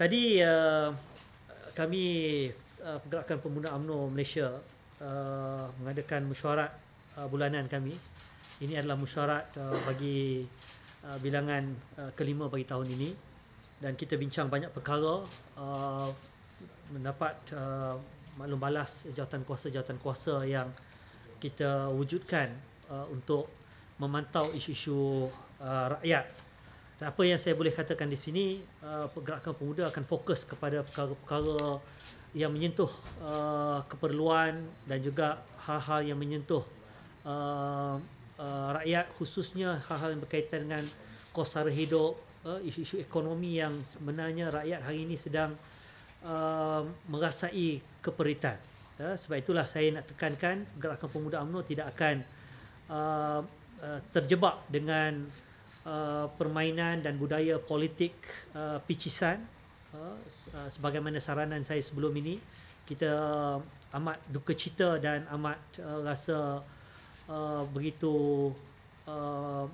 tadi uh, kami uh, pergerakan pemuda UMNO Malaysia uh, mengadakan mesyuarat uh, bulanan kami. Ini adalah mesyuarat uh, bagi uh, bilangan uh, kelima bagi tahun ini dan kita bincang banyak perkara uh, mendapat uh, maklum balas jawatan kuasa-jawatan kuasa yang kita wujudkan uh, untuk memantau isu-isu uh, rakyat dan apa yang saya boleh katakan di sini, uh, pergerakan pemuda akan fokus kepada perkara-perkara yang menyentuh uh, keperluan dan juga hal-hal yang menyentuh uh, rakyat khususnya hal-hal yang berkaitan dengan kos sara hidup, isu-isu ekonomi yang sebenarnya rakyat hari ini sedang merasai keperitan. Sebab itulah saya nak tekankan gerakan pemuda UMNO tidak akan uh, uh, terjebak dengan uh, permainan dan budaya politik uh, picisan uh, uh sebagaimana saranan saya sebelum ini kita uh, amat duka cita dan amat uh, rasa uh, begitu uh,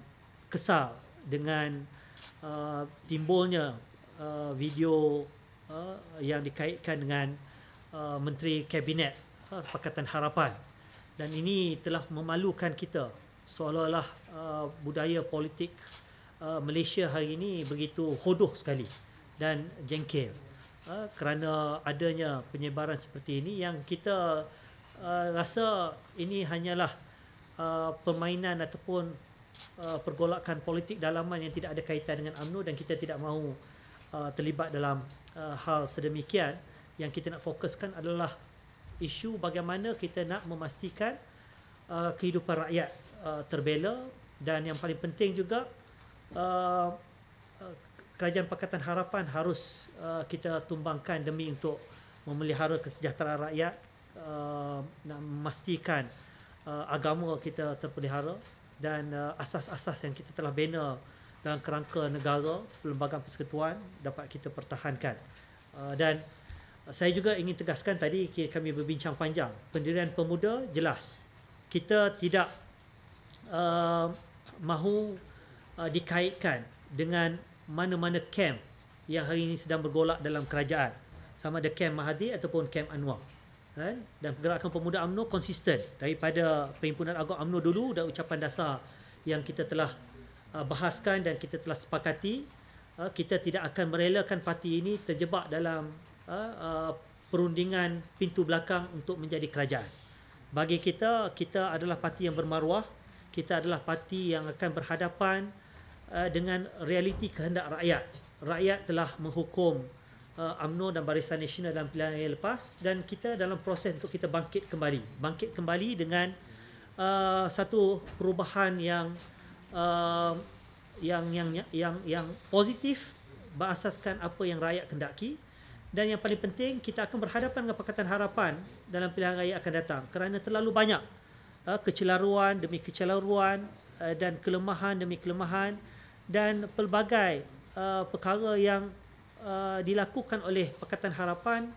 kesal dengan uh, timbulnya uh, video uh, yang dikaitkan dengan uh, menteri kabinet uh, pakatan harapan dan ini telah memalukan kita seolah-olah uh, budaya politik uh, Malaysia hari ini begitu hodoh sekali dan jengkel uh, kerana adanya penyebaran seperti ini yang kita uh, rasa ini hanyalah uh, permainan ataupun uh, pergolakan politik dalaman yang tidak ada kaitan dengan UMNO dan kita tidak mahu uh, terlibat dalam uh, hal sedemikian yang kita nak fokuskan adalah isu bagaimana kita nak memastikan uh, kehidupan rakyat Uh, terbela dan yang paling penting juga uh, kerajaan pakatan harapan harus uh, kita tumbangkan demi untuk memelihara kesejahteraan rakyat uh, nak memastikan uh, agama kita terpelihara dan uh, asas-asas yang kita telah bina dalam kerangka negara perlembagaan persekutuan dapat kita pertahankan uh, dan uh, saya juga ingin tegaskan tadi kami berbincang panjang pendirian pemuda jelas kita tidak Uh, mahu uh, dikaitkan dengan mana-mana camp yang hari ini sedang bergolak dalam kerajaan sama ada camp Mahathir ataupun camp Anwar kan dan pergerakan pemuda AMNO konsisten daripada perhimpunan agak AMNO dulu dan ucapan dasar yang kita telah uh, bahaskan dan kita telah sepakati uh, kita tidak akan merelakan parti ini terjebak dalam uh, uh, perundingan pintu belakang untuk menjadi kerajaan bagi kita kita adalah parti yang bermaruah kita adalah parti yang akan berhadapan uh, dengan realiti kehendak rakyat. Rakyat telah menghukum uh, dan Barisan Nasional dalam pilihan raya lepas dan kita dalam proses untuk kita bangkit kembali. Bangkit kembali dengan uh, satu perubahan yang, uh, yang yang yang yang positif berasaskan apa yang rakyat kendaki dan yang paling penting kita akan berhadapan dengan Pakatan Harapan dalam pilihan raya akan datang kerana terlalu banyak Ha, kecelaruan demi kecelaruan ha, dan kelemahan demi kelemahan dan pelbagai ha, perkara yang dilakukan oleh Pakatan Harapan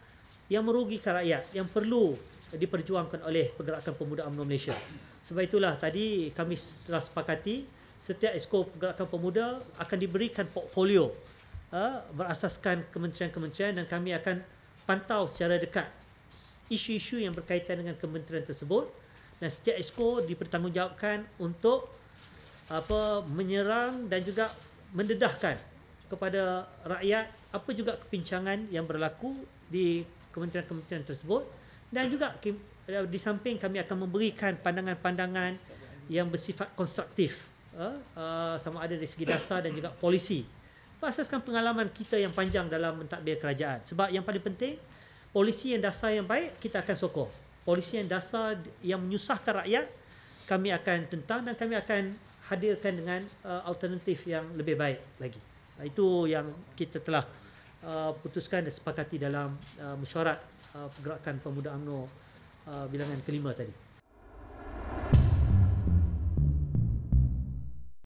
yang merugikan rakyat yang perlu diperjuangkan oleh Pergerakan Pemuda UMNO Malaysia. Sebab itulah tadi kami telah sepakati setiap esko Pergerakan Pemuda akan diberikan portfolio berasaskan kementerian-kementerian dan kami akan pantau secara dekat isu-isu yang berkaitan dengan kementerian tersebut dan setiap esko dipertanggungjawabkan untuk apa menyerang dan juga mendedahkan kepada rakyat apa juga kepincangan yang berlaku di kementerian-kementerian tersebut dan juga eh, di samping kami akan memberikan pandangan-pandangan yang bersifat konstruktif eh, eh, sama ada dari segi dasar dan juga polisi berasaskan pengalaman kita yang panjang dalam mentadbir kerajaan sebab yang paling penting polisi yang dasar yang baik kita akan sokong polisi yang dasar yang menyusahkan rakyat kami akan tentang dan kami akan hadirkan dengan uh, alternatif yang lebih baik lagi. Uh, itu yang kita telah uh, putuskan dan sepakati dalam uh, mesyuarat uh, pergerakan pemuda UMNO uh, bilangan kelima tadi.